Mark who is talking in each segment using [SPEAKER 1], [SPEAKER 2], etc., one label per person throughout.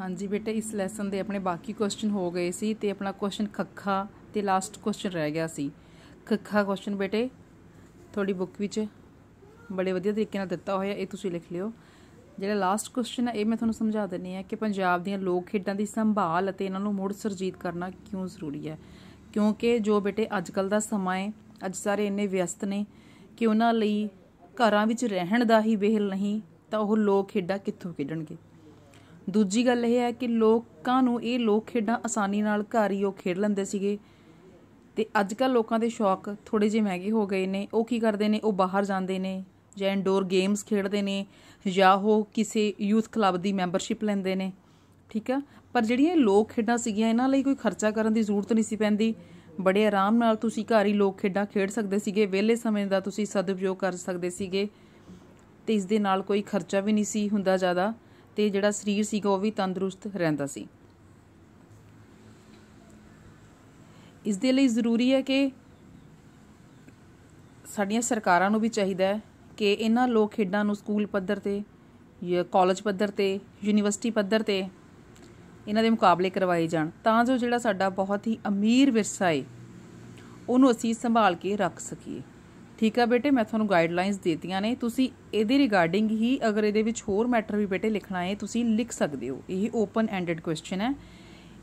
[SPEAKER 1] ਹਾਂਜੀ ਬੇਟਾ ਇਸ ਲੈਸਨ ਦੇ ਆਪਣੇ ਬਾਕੀ ਕੁਐਸਚਨ ਹੋ ਗਏ ਸੀ ਤੇ ਆਪਣਾ ਕੁਐਸਚਨ ਖੱਖਾ ਤੇ ਲਾਸਟ ਕੁਐਸਚਨ ਰਹਿ ਗਿਆ ਸੀ ਖੱਖਾ ਕੁਐਸਚਨ ਬੇਟੇ ਤੁਹਾਡੀ ਬੁੱਕ ਵਿੱਚ ਬੜੇ ਵਧੀਆ ਤਰੀਕੇ ਨਾਲ ਦਿੱਤਾ ਹੋਇਆ ਇਹ ਤੁਸੀਂ ਲਿਖ ਲਿਓ ਜਿਹੜਾ ਲਾਸਟ ਕੁਐਸਚਨ ਹੈ ਇਹ ਮੈਂ ਤੁਹਾਨੂੰ ਸਮਝਾ ਦਿੰਨੀ ਹੈ ਕਿ ਪੰਜਾਬ ਦੀਆਂ ਲੋਕ ਖੇਡਾਂ ਦੀ ਸੰਭਾਲ ਅਤੇ ਇਹਨਾਂ ਨੂੰ ਮੁੜ ਸਰਜੀਤ ਕਰਨਾ ਕਿਉਂ ਜ਼ਰੂਰੀ ਹੈ ਕਿਉਂਕਿ ਜੋ ਬੇਟੇ ਅੱਜ ਕੱਲ ਦਾ ਸਮਾਂ ਹੈ ਅੱਜ ਸਾਰੇ ਇੰਨੇ ਵਿਅਸਤ ਨੇ ਕਿ ਉਹਨਾਂ ਲਈ ਘਰਾਂ ਵਿੱਚ ਰਹਿਣ ਦਾ ਹੀ ਵਿਹਲ ਨਹੀਂ ਤਾਂ ਉਹ ਲੋਕ ਖੇਡਾਂ ਕਿੱਥੋਂ ਖੇਡਣਗੇ ਦੂਜੀ ਗੱਲ ਇਹ ਹੈ ਕਿ ਲੋਕਾਂ ਨੂੰ ਇਹ ਲੋਕ ਖੇਡਾਂ ਆਸਾਨੀ ਨਾਲ ਘਰ ਹੀ ਉਹ ਖੇਡ ਲੈਂਦੇ ਸੀਗੇ ਤੇ ਅੱਜ ਕੱਲ ਲੋਕਾਂ ਦੇ ਸ਼ੌਕ ਥੋੜੇ ਜਿਹਾ ਮਹਿੰਗੇ ਹੋ ਗਏ ਨੇ ਉਹ ਕੀ ਕਰਦੇ ਨੇ ਉਹ ਬਾਹਰ ਜਾਂਦੇ ਨੇ ਜਾਂ ਇਨਡੋਰ ਗੇਮਸ ਖੇਡਦੇ ਨੇ ਜਾਂ ਉਹ ਕਿਸੇ ਯੂਥ ਕਲੱਬ ਦੀ ਮੈਂਬਰਸ਼ਿਪ ਲੈਂਦੇ ਨੇ ਠੀਕ ਆ ਪਰ ਜਿਹੜੀਆਂ ਲੋਕ ਖੇਡਾਂ ਸੀਗੀਆਂ ਇਹਨਾਂ ਲਈ ਕੋਈ ਖਰਚਾ ਕਰਨ ਦੀ ਜ਼ਰੂਰਤ ਨਹੀਂ ਸੀ ਪੈਂਦੀ ਬੜੇ ਆਰਾਮ ਨਾਲ ਤੁਸੀਂ ਘਰ ਹੀ ਲੋਕ ਖੇਡਾਂ ਖੇਡ ਸਕਦੇ ਸੀਗੇ ਵਿਹਲੇ ਸਮੇਂ ਦਾ ਤੁਸੀਂ ਸਦਉਪਯੋਗ ਕਰ ਸਕਦੇ ਸੀਗੇ ਤੇ ਇਸ ਦੇ ਨਾਲ ਕੋਈ ਖਰਚਾ ਵੀ ਨਹੀਂ ਸੀ ਹੁੰਦਾ ਜ਼ਿਆਦਾ ਤੇ ਜਿਹੜਾ ਸਰੀਰ ਸੀਗਾ ਉਹ ਵੀ ਤੰਦਰੁਸਤ ਰਹਿੰਦਾ ਸੀ ਇਸ ਦੇ ਲਈ ਜ਼ਰੂਰੀ ਹੈ ਕਿ ਸਾਡੀਆਂ ਸਰਕਾਰਾਂ ਨੂੰ ਵੀ ਚਾਹੀਦਾ ਹੈ ਕਿ ਇਹਨਾਂ ਲੋਕ ਖੇਡਾਂ ਨੂੰ ਸਕੂਲ ਪੱਧਰ ਤੇ ਜਾਂ ਕਾਲਜ ਪੱਧਰ ਤੇ ਯੂਨੀਵਰਸਿਟੀ ਪੱਧਰ ਤੇ ਇਹਨਾਂ ਦੇ ਮੁਕਾਬਲੇ ਕਰਵਾਏ ਜਾਣ ਤਾਂ ਜੋ ਜਿਹੜਾ ਸਾਡਾ ਬਹੁਤ ਹੀ ਅਮੀਰ ਵਿਰਸਾ ਹੈ ਉਹਨੂੰ ਅਸੀਂ ਸੰਭਾਲ ਕੇ ਰੱਖ ਸਕੀਏ ਠੀਕ ਆ ਬੇਟੇ ਮੈਂ ਤੁਹਾਨੂੰ ਗਾਈਡਲਾਈਨਸ ਦਿੱਤੀਆਂ ਨੇ ਤੁਸੀਂ ਇਹਦੇ ਰਿਗਾਰਡਿੰਗ ਹੀ ਅਗਰ ਇਹਦੇ ਵਿੱਚ ਹੋਰ ਮੈਟਰ ਵੀ ਬੇਟੇ ਲਿਖਣਾ ਹੈ ਤੁਸੀਂ ਲਿਖ ਸਕਦੇ ਹੋ ਇਹ ਓਪਨ ਐਂਡਡ ਕੁਐਸਚਨ ਹੈ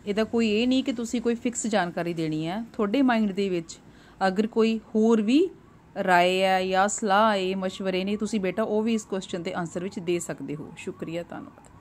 [SPEAKER 1] ਇਹਦਾ ਕੋਈ ਇਹ ਨਹੀਂ ਕਿ ਤੁਸੀਂ ਕੋਈ ਫਿਕਸ ਜਾਣਕਾਰੀ ਦੇਣੀ ਹੈ ਤੁਹਾਡੇ ਮਾਈਂਡ ਦੇ ਵਿੱਚ ਅਗਰ ਕੋਈ ਹੋਰ ਵੀ ਰਾਏ ਹੈ ਜਾਂ ਸਲਾਹ ਹੈ مشورے ਨੇ ਤੁਸੀਂ ਬੇਟਾ ਉਹ ਵੀ ਇਸ ਕੁਐਸਚਨ ਦੇ ਆਨਸਰ ਵਿੱਚ ਦੇ ਸਕਦੇ ਹੋ ਸ਼ੁਕਰੀਆ ਧੰਨਵਾਦ